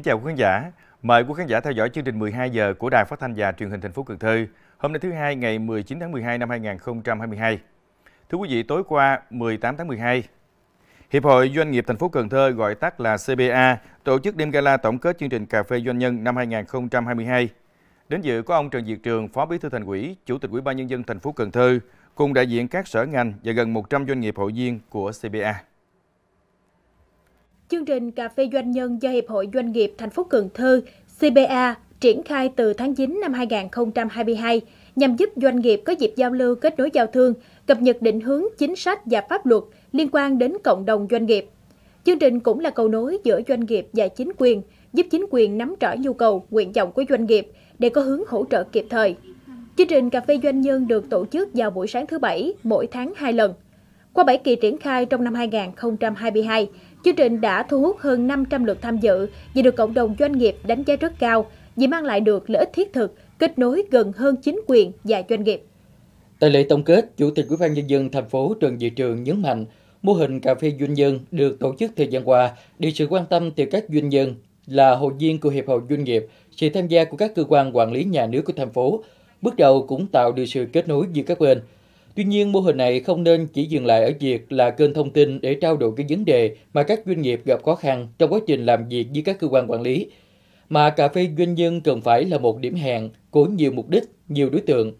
Kính chào quý khán giả. Mời quý khán giả theo dõi chương trình 12 giờ của Đài Phát thanh và Truyền hình thành phố Cần Thơ. Hôm nay thứ hai ngày 19 tháng 12 năm 2022. Thưa quý vị, tối qua 18 tháng 12, Hiệp hội Doanh nghiệp thành phố Cần Thơ gọi tắt là CBA tổ chức đêm gala tổng kết chương trình cà phê doanh nhân năm 2022. Đến dự có ông Trần Diệt Trường, Phó Bí thư Thành ủy, Chủ tịch Ủy ban nhân dân thành phố Cần Thơ cùng đại diện các sở ngành và gần 100 doanh nghiệp hội viên của CBA chương trình Cà phê Doanh nhân do Hiệp hội Doanh nghiệp thành phố Cần Thơ CBA triển khai từ tháng 9 năm 2022 nhằm giúp doanh nghiệp có dịp giao lưu kết nối giao thương, cập nhật định hướng chính sách và pháp luật liên quan đến cộng đồng doanh nghiệp. Chương trình cũng là cầu nối giữa doanh nghiệp và chính quyền, giúp chính quyền nắm rõ nhu cầu, nguyện vọng của doanh nghiệp để có hướng hỗ trợ kịp thời. Chương trình Cà phê Doanh nhân được tổ chức vào buổi sáng thứ Bảy, mỗi tháng 2 lần. Qua 7 kỳ triển khai trong năm 2022, Chương trình đã thu hút hơn 500 lượt tham dự và được cộng đồng doanh nghiệp đánh giá rất cao vì mang lại được lợi ích thiết thực, kết nối gần hơn chính quyền và doanh nghiệp. Tại lễ tổng kết, Chủ tịch Ủy ban nhân dân thành phố Trần Dị Trường nhấn mạnh, mô hình cà phê doanh nhân được tổ chức thời gian qua được sự quan tâm từ các doanh nhân là hội viên của Hiệp hội Doanh nghiệp, sự tham gia của các cơ quan quản lý nhà nước của thành phố, bước đầu cũng tạo được sự kết nối giữa các bên, Tuy nhiên, mô hình này không nên chỉ dừng lại ở việc là kênh thông tin để trao đổi các vấn đề mà các doanh nghiệp gặp khó khăn trong quá trình làm việc với các cơ quan quản lý, mà cà phê doanh nhân cần phải là một điểm hẹn của nhiều mục đích, nhiều đối tượng.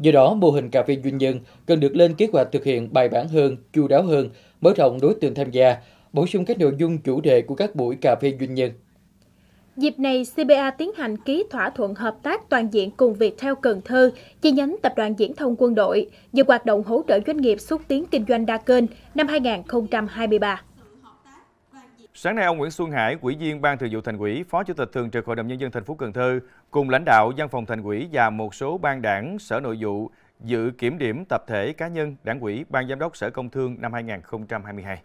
Do đó, mô hình cà phê doanh nhân cần được lên kế hoạch thực hiện bài bản hơn, chu đáo hơn, mở rộng đối tượng tham gia, bổ sung các nội dung chủ đề của các buổi cà phê doanh nhân. Dịp này, CBA tiến hành ký thỏa thuận hợp tác toàn diện cùng Viettel Cần Thơ, chi nhánh Tập đoàn Viễn thông Quân đội, dự hoạt động hỗ trợ doanh nghiệp xúc tiến kinh doanh đa kênh năm 2023. Sáng nay, ông Nguyễn Xuân Hải, Ủy viên Ban Thường vụ Thành ủy, Phó Chủ tịch Thường trực Hội đồng Nhân dân thành phố Cần Thơ, cùng lãnh đạo Văn phòng Thành ủy và một số ban đảng, sở nội vụ dự kiểm điểm tập thể cá nhân đảng ủy Ban Giám đốc Sở Công Thương năm 2022.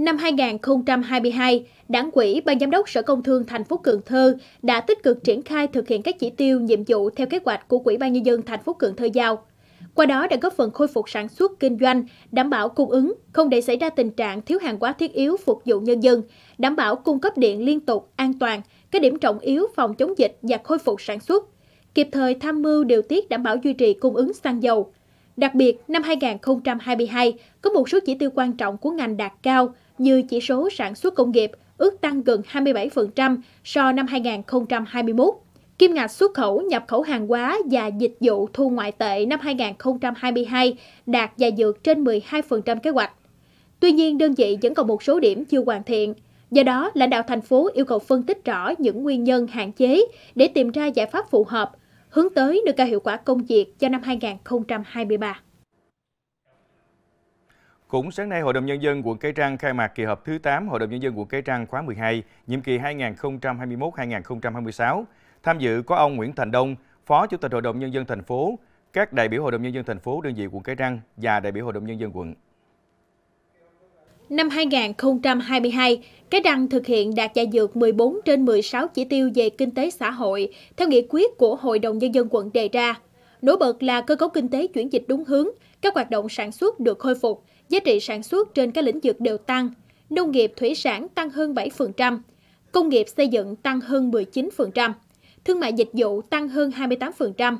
Năm 2022, Đảng ủy Ban Giám đốc Sở Công Thương thành phố Cần Thơ đã tích cực triển khai thực hiện các chỉ tiêu, nhiệm vụ theo kế hoạch của Quỹ ban nhân dân thành phố Cần Thơ giao. Qua đó đã góp phần khôi phục sản xuất kinh doanh, đảm bảo cung ứng, không để xảy ra tình trạng thiếu hàng hóa thiết yếu phục vụ nhân dân, đảm bảo cung cấp điện liên tục, an toàn, các điểm trọng yếu phòng chống dịch và khôi phục sản xuất, kịp thời tham mưu điều tiết đảm bảo duy trì cung ứng xăng dầu. Đặc biệt, năm 2022 có một số chỉ tiêu quan trọng của ngành đạt cao, như chỉ số sản xuất công nghiệp ước tăng gần 27% so năm 2021. Kim ngạch xuất khẩu, nhập khẩu hàng hóa và dịch vụ thu ngoại tệ năm 2022 đạt và vượt trên 12% kế hoạch. Tuy nhiên, đơn vị vẫn còn một số điểm chưa hoàn thiện. Do đó, lãnh đạo thành phố yêu cầu phân tích rõ những nguyên nhân hạn chế để tìm ra giải pháp phù hợp, hướng tới nâng cao hiệu quả công việc cho năm 2023. Cũng sáng nay, Hội đồng Nhân dân quận Cái Trăng khai mạc kỳ họp thứ 8 Hội đồng Nhân dân quận Cái Trăng khóa 12, nhiệm kỳ 2021-2026. Tham dự có ông Nguyễn Thành Đông, Phó Chủ tịch Hội đồng Nhân dân thành phố, các đại biểu Hội đồng Nhân dân thành phố đơn vị quận Cái Trăng và đại biểu Hội đồng Nhân dân quận. Năm 2022, Cái Đăng thực hiện đạt giải dược 14 trên 16 chỉ tiêu về kinh tế xã hội, theo nghị quyết của Hội đồng Nhân dân quận đề ra. Nổi bật là cơ cấu kinh tế chuyển dịch đúng hướng, các hoạt động sản xuất được khôi phục, giá trị sản xuất trên các lĩnh vực đều tăng, nông nghiệp thủy sản tăng hơn 7%, công nghiệp xây dựng tăng hơn 19%, thương mại dịch vụ tăng hơn 28%,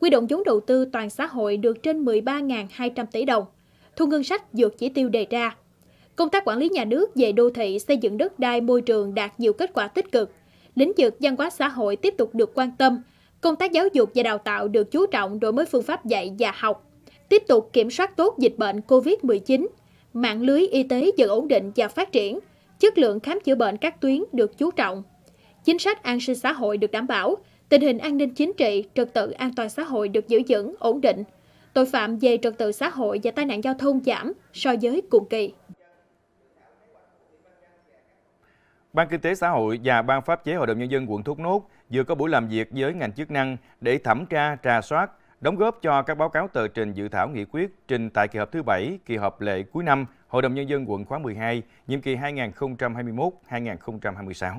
quy động vốn đầu tư toàn xã hội được trên 13.200 tỷ đồng, thu ngân sách vượt chỉ tiêu đề ra. Công tác quản lý nhà nước về đô thị, xây dựng đất đai, môi trường đạt nhiều kết quả tích cực. Lĩnh vực văn hóa xã hội tiếp tục được quan tâm. Công tác giáo dục và đào tạo được chú trọng đổi mới phương pháp dạy và học, tiếp tục kiểm soát tốt dịch bệnh COVID-19, mạng lưới y tế dần ổn định và phát triển, chất lượng khám chữa bệnh các tuyến được chú trọng. Chính sách an sinh xã hội được đảm bảo, tình hình an ninh chính trị, trật tự an toàn xã hội được giữ vững, ổn định. Tội phạm về trật tự xã hội và tai nạn giao thông giảm so với cùng kỳ. Ban Kinh tế Xã hội và Ban Pháp chế Hội đồng Nhân dân quận Thốt Nốt vừa có buổi làm việc với ngành chức năng để thẩm tra, trà soát, đóng góp cho các báo cáo tờ trình dự thảo nghị quyết trình tại kỳ họp thứ 7, kỳ họp lệ cuối năm Hội đồng Nhân dân quận khóa 12, nhiệm kỳ 2021-2026.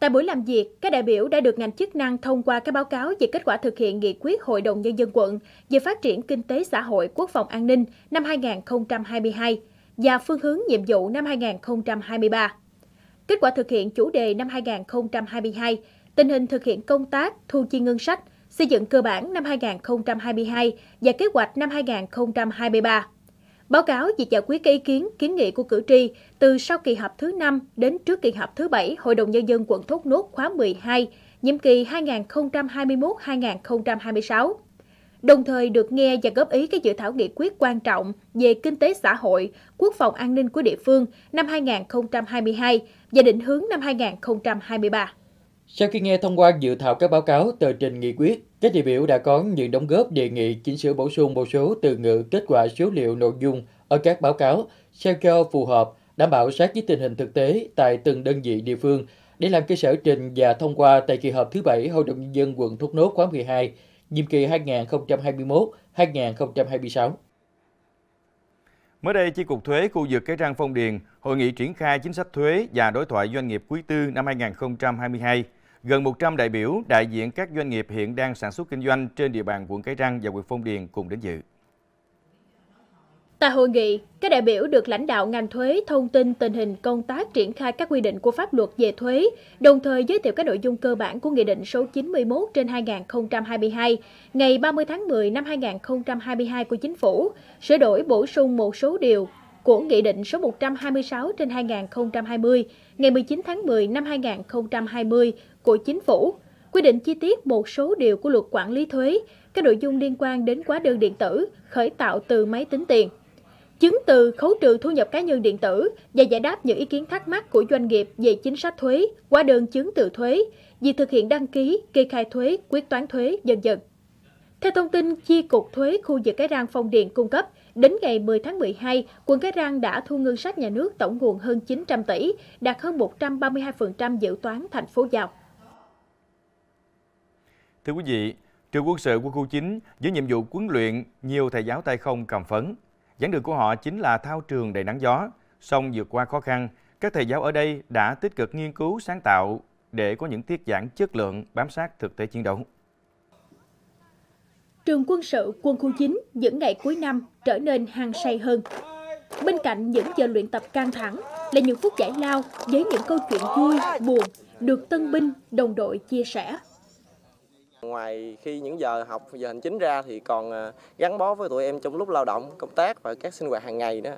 Tại buổi làm việc, các đại biểu đã được ngành chức năng thông qua các báo cáo về kết quả thực hiện nghị quyết Hội đồng Nhân dân quận về phát triển kinh tế xã hội quốc phòng an ninh năm 2022 và phương hướng nhiệm vụ năm 2023. Kết quả thực hiện chủ đề năm 2022, tình hình thực hiện công tác, thu chi ngân sách – xây dựng cơ bản năm 2022 và kế hoạch năm 2023. Báo cáo về giải quyết các ý kiến, kiến nghị của cử tri từ sau kỳ họp thứ 5 đến trước kỳ họp thứ 7 Hội đồng Nhân dân quận Thốt Nốt khóa 12, nhiệm kỳ 2021-2026 đồng thời được nghe và góp ý các dự thảo nghị quyết quan trọng về kinh tế xã hội, quốc phòng an ninh của địa phương năm 2022 và định hướng năm 2023. Sau khi nghe thông qua dự thảo các báo cáo tờ trình nghị quyết, các đại biểu đã có những đóng góp đề nghị chỉnh sửa bổ sung một số từ ngữ kết quả số liệu nội dung ở các báo cáo sao cho phù hợp, đảm bảo sát với tình hình thực tế tại từng đơn vị địa phương để làm cơ sở trình và thông qua tại kỳ họp thứ bảy Hội đồng Nhân dân quận Thốt Nốt khóa 12, nhiệm kỳ 2021-2026. Mới đây, Chi cục thuế khu vực Cái Răng Phong Điền hội nghị triển khai chính sách thuế và đối thoại doanh nghiệp quý tư năm 2022 Gần 100 đại biểu đại diện các doanh nghiệp hiện đang sản xuất kinh doanh trên địa bàn quận Cái Răng và huyện Phong Điền cùng đến dự. Tại hội nghị, các đại biểu được lãnh đạo ngành thuế thông tin tình hình công tác triển khai các quy định của pháp luật về thuế, đồng thời giới thiệu các nội dung cơ bản của Nghị định số 91 trên 2022 ngày 30 tháng 10 năm 2022 của Chính phủ, sửa đổi bổ sung một số điều của Nghị định số 126 trên 2020 ngày 19 tháng 10 năm 2020 của Chính phủ quy định chi tiết một số điều của luật quản lý thuế, các nội dung liên quan đến quá đơn điện tử khởi tạo từ máy tính tiền. Chứng từ khấu trừ thu nhập cá nhân điện tử và giải đáp những ý kiến thắc mắc của doanh nghiệp về chính sách thuế, quá đơn chứng từ thuế, việc thực hiện đăng ký, kê khai thuế, quyết toán thuế, dần dần. Theo thông tin Chi cục thuế khu vực Cái Răng Phong Điền cung cấp, đến ngày 10 tháng 12, quận Cái Răng đã thu ngân sách nhà nước tổng nguồn hơn 900 tỷ, đạt hơn 132% dự toán thành phố giao. Thưa quý vị, trường quân sự quân khu 9 với nhiệm vụ huấn luyện nhiều thầy giáo tay không cầm phấn. Giảng đường của họ chính là thao trường đầy nắng gió. Song vượt qua khó khăn, các thầy giáo ở đây đã tích cực nghiên cứu sáng tạo để có những tiết giảng chất lượng bám sát thực tế chiến đấu trường quân sự quân khu 9 những ngày cuối năm trở nên hăng say hơn. Bên cạnh những giờ luyện tập căng thẳng là những phút giải lao với những câu chuyện vui, buồn được tân binh, đồng đội chia sẻ. Ngoài khi những giờ học giờ hành chính ra thì còn à, gắn bó với tụi em trong lúc lao động, công tác và các sinh hoạt hàng ngày đó.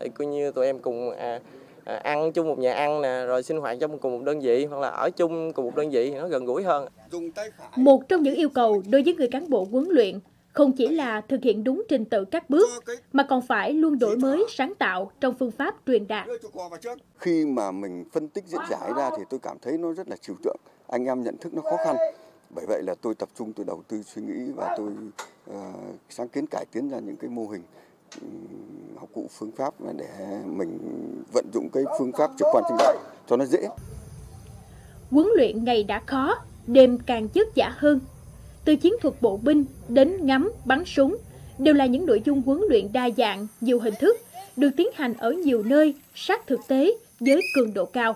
Thì coi như tụi em cùng à, Ờ, ăn chung một nhà ăn nè, rồi sinh hoạt trong cùng một đơn vị hoặc là ở chung cùng một đơn vị thì nó gần gũi hơn. Một trong những yêu cầu đối với người cán bộ huấn luyện không chỉ là thực hiện đúng trình tự các bước mà còn phải luôn đổi mới sáng tạo trong phương pháp truyền đạt. Khi mà mình phân tích diễn giải ra thì tôi cảm thấy nó rất là trừu tượng, anh em nhận thức nó khó khăn. Bởi vậy là tôi tập trung tôi đầu tư suy nghĩ và tôi uh, sáng kiến cải tiến ra những cái mô hình học cụ phương pháp để mình vận dụng cái phương pháp trực quan sinh đại cho nó dễ. Huấn luyện ngày đã khó, đêm càng chất giả hơn. Từ chiến thuật bộ binh đến ngắm, bắn súng đều là những nội dung huấn luyện đa dạng, nhiều hình thức, được tiến hành ở nhiều nơi, sát thực tế với cường độ cao.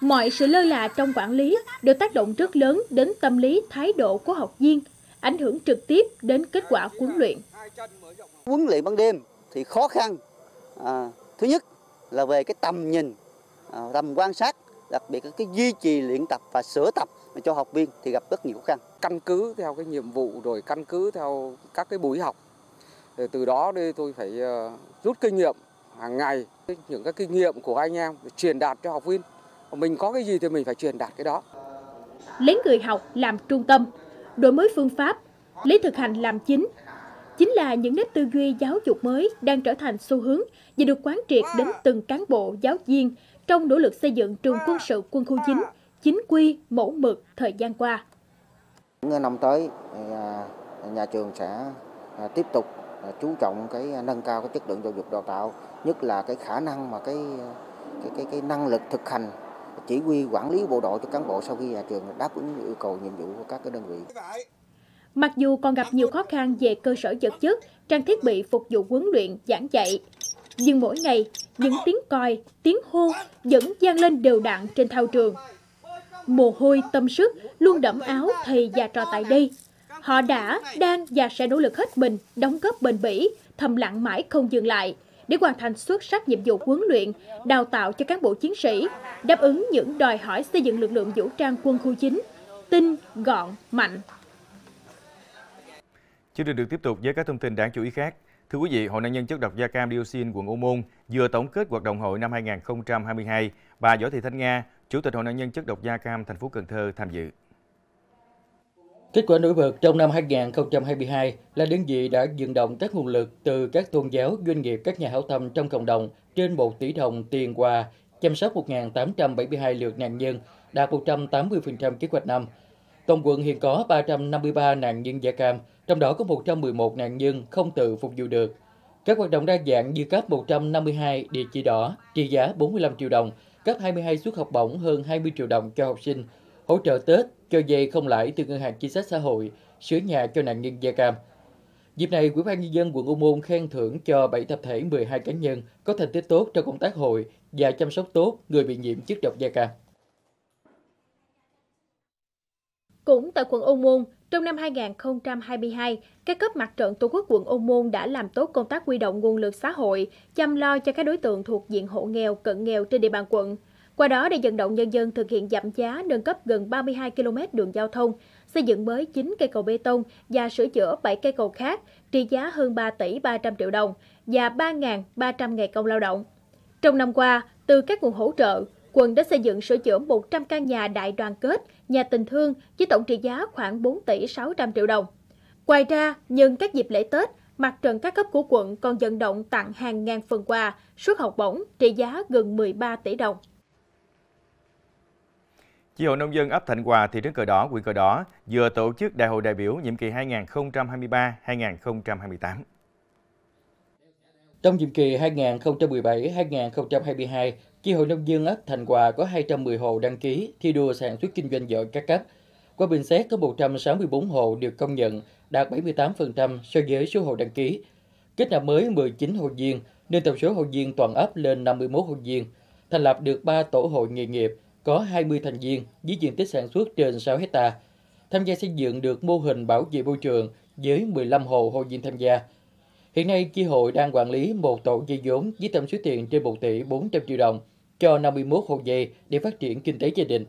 Mọi sự lơ là trong quản lý đều tác động rất lớn đến tâm lý, thái độ của học viên – ảnh hưởng trực tiếp đến kết quả huấn luyện. Huấn luyện ban đêm thì khó khăn. À, thứ nhất là về cái tầm nhìn, à, tầm quan sát, đặc biệt là cái duy trì luyện tập và sửa tập cho học viên thì gặp rất nhiều khó khăn. Căn cứ theo cái nhiệm vụ rồi căn cứ theo các cái buổi học. Rồi từ đó đây tôi phải ờ, rút kinh nghiệm hàng ngày những cái kinh nghiệm của anh em để truyền đạt cho học viên. Mình có cái gì thì mình phải truyền đạt cái đó. Lấy người học làm trung tâm, đổi mới phương pháp, lấy thực hành làm chính, chính là những nét tư duy giáo dục mới đang trở thành xu hướng và được quán triệt đến từng cán bộ giáo viên trong nỗ lực xây dựng trường quân sự quân khu 9, chính quy, mẫu mực thời gian qua. Những năm tới, à, nhà trường sẽ à, tiếp tục à, chú trọng cái nâng cao cái chất lượng giáo dục đào tạo, nhất là cái khả năng mà cái cái cái, cái năng lực thực hành chỉ huy quản lý bộ đội cho cán bộ sau khi nhà trường đáp ứng yêu cầu nhiệm vụ của các cái đơn vị. Mặc dù còn gặp nhiều khó khăn về cơ sở vật chất, trang thiết bị phục vụ huấn luyện, giảng dạy, nhưng mỗi ngày, những tiếng còi, tiếng hô vẫn vang lên đều đặn trên thao trường. Mồ hôi tâm sức luôn đẫm áo thầy và trò tại đây. Họ đã, đang và sẽ nỗ lực hết mình, đóng góp bền bỉ, thầm lặng mãi không dừng lại để hoàn thành xuất sắc nhiệm vụ huấn luyện, đào tạo cho cán bộ chiến sĩ, đáp ứng những đòi hỏi xây dựng lực lượng vũ trang quân khu chính, tinh, gọn, mạnh. Chương trình được tiếp tục với các thông tin đáng chú ý khác. Thưa quý vị, Hội nạn nhân chất độc da cam dioxin quận Ô Môn vừa tổng kết hoạt động hội năm 2022. Bà Võ Thị Thanh Nga, Chủ tịch Hội nạn nhân chất độc da cam thành phố Cần Thơ tham dự. Kết quả nổi bật trong năm 2022 là đơn vị đã vận động các nguồn lực từ các tôn giáo, doanh nghiệp, các nhà hảo tâm trong cộng đồng trên 1 tỷ đồng tiền quà chăm sóc 1.872 lượt nạn nhân, đạt 180% kế hoạch năm. Toàn quận hiện có 353 nạn nhân da cam, trong đó có 111 nạn nhân không tự phục vụ được. Các hoạt động đa dạng như cấp 152 địa chỉ đỏ trị giá 45 triệu đồng, cấp 22 suất học bổng hơn 20 triệu đồng cho học sinh, hỗ trợ Tết, cho dây không lãi từ Ngân hàng Chính sách Xã hội, sửa nhà cho nạn nhân da cam. Dịp này, Ủy ban Nhân dân quận Ô Môn khen thưởng cho 7 tập thể 12 cá nhân có thành tích tốt trong công tác hội và chăm sóc tốt người bị nhiễm chất độc da cam. Cũng tại quận Ô Môn, trong năm 2022, các cấp mặt trận Tổ quốc quận Ô Môn đã làm tốt công tác huy động nguồn lực xã hội, chăm lo cho các đối tượng thuộc diện hộ nghèo, cận nghèo trên địa bàn quận. Qua đó để vận động nhân dân thực hiện giảm giá nâng cấp gần 32 km đường giao thông, xây dựng mới 9 cây cầu bê tông và sửa chữa 7 cây cầu khác trị giá hơn 3 tỷ 300 triệu đồng và 3.300 ngày công lao động. Trong năm qua, từ các nguồn hỗ trợ, quận đã xây dựng sửa chữa 100 căn nhà đại đoàn kết, nhà tình thương với tổng trị giá khoảng 4 tỷ 600 triệu đồng. Ngoài ra, nhân các dịp lễ Tết, mặt trận các cấp của quận còn vận động tặng hàng ngàn phần quà, suất học bổng trị giá gần 13 tỷ đồng. Chi hội nông dân ấp Thạnh Hòa, thị trấn Cờ Đỏ, huyện Cờ Đỏ vừa tổ chức đại hội đại biểu nhiệm kỳ 2023-2028. Trong nhiệm kỳ 2017-2022, Chi hội nông dân ấp Thạnh Hòa có 210 hộ đăng ký thi đua sản xuất kinh doanh giỏi các cấp. Qua bình xét có 164 hộ được công nhận, đạt 78% so với số hộ đăng ký. Kết nạp mới 19 hội viên, nên tổng số hội viên toàn ấp lên 51 hội viên, thành lập được 3 tổ hội nghề nghiệp, có 20 thành viên với diện tích sản xuất trên 6 hecta tham gia xây dựng được mô hình bảo vệ môi trường với 15 hộ hội viên tham gia. Hiện nay, chi hội đang quản lý một tổ dây vốn với tổng số tiền trên 1 tỷ 400 triệu đồng cho 51 hộ dây để phát triển kinh tế gia đình.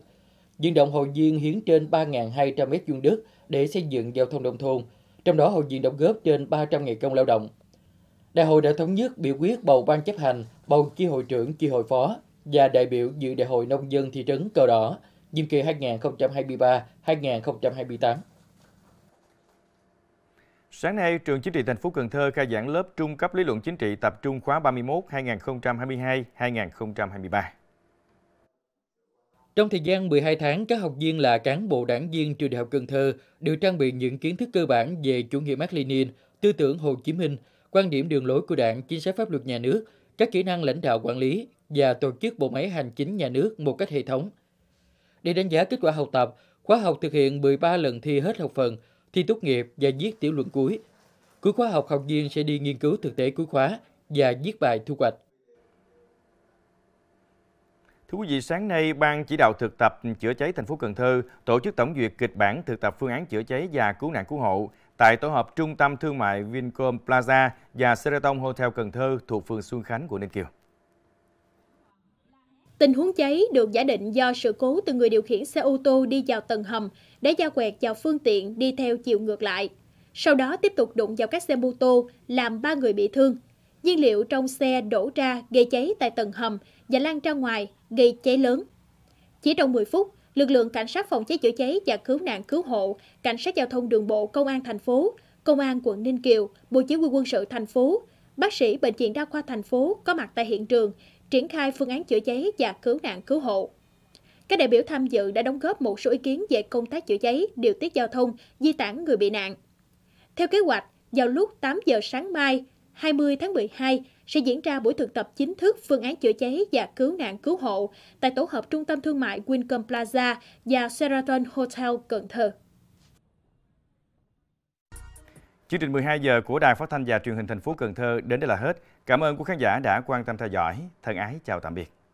Dân động hội viên hiến trên 3.200 mét vuông đất để xây dựng giao thông nông thôn, trong đó hội viên đóng góp trên 300 ngày công lao động. Đại hội đã thống nhất biểu quyết bầu ban chấp hành, bầu chi hội trưởng, chi hội phó, và đại biểu dự Đại hội Nông dân thị trấn Cờ Đỏ, nhiệm kỳ 2023-2028. Sáng nay, Trường Chính trị thành phố Cần Thơ khai giảng lớp trung cấp lý luận chính trị tập trung khóa 31 2022-2023. Trong thời gian 12 tháng, các học viên là cán bộ đảng viên trường Đại học Cần Thơ được trang bị những kiến thức cơ bản về chủ nghĩa Mác Lenin, tư tưởng Hồ Chí Minh, quan điểm đường lối của đảng, chính sách pháp luật nhà nước, các kỹ năng lãnh đạo quản lý, và tổ chức bộ máy hành chính nhà nước một cách hệ thống. Để đánh giá kết quả học tập, khóa học thực hiện 13 lần thi hết học phần, thi tốt nghiệp và viết tiểu luận cuối. Cuối khóa học học viên sẽ đi nghiên cứu thực tế cuối khóa và viết bài thu hoạch. Thưa quý vị, sáng nay, Ban chỉ đạo thực tập chữa cháy thành phố Cần Thơ tổ chức tổng duyệt kịch bản thực tập phương án chữa cháy và cứu nạn cứu hộ tại tổ hợp trung tâm thương mại Vincom Plaza và Sheraton Hotel Cần Thơ thuộc phường Xuân Khánh của Ninh Kiều. Tình huống cháy được giả định do sự cố từ người điều khiển xe ô tô đi vào tầng hầm để giao quẹt vào phương tiện đi theo chiều ngược lại. Sau đó tiếp tục đụng vào các xe mô tô, làm 3 người bị thương. Nhiên liệu trong xe đổ ra gây cháy tại tầng hầm và lan ra ngoài, gây cháy lớn. Chỉ trong 10 phút, lực lượng cảnh sát phòng cháy chữa cháy và cứu nạn cứu hộ, cảnh sát giao thông đường bộ công an thành phố, công an quận Ninh Kiều, bộ chỉ huy quân sự thành phố, bác sĩ bệnh viện đa khoa thành phố có mặt tại hiện trường triển khai phương án chữa cháy và cứu nạn cứu hộ. Các đại biểu tham dự đã đóng góp một số ý kiến về công tác chữa cháy, điều tiết giao thông, di tản người bị nạn. Theo kế hoạch, vào lúc 8 giờ sáng mai, 20 tháng 12 sẽ diễn ra buổi thực tập chính thức phương án chữa cháy và cứu nạn cứu hộ tại tổ hợp trung tâm thương mại Wincom Plaza và Sheraton Hotel Cần Thơ. Chương trình 12 giờ của Đài Phát thanh và Truyền hình thành phố Cần Thơ đến đây là hết. Cảm ơn quý khán giả đã quan tâm theo dõi. Thân ái chào tạm biệt.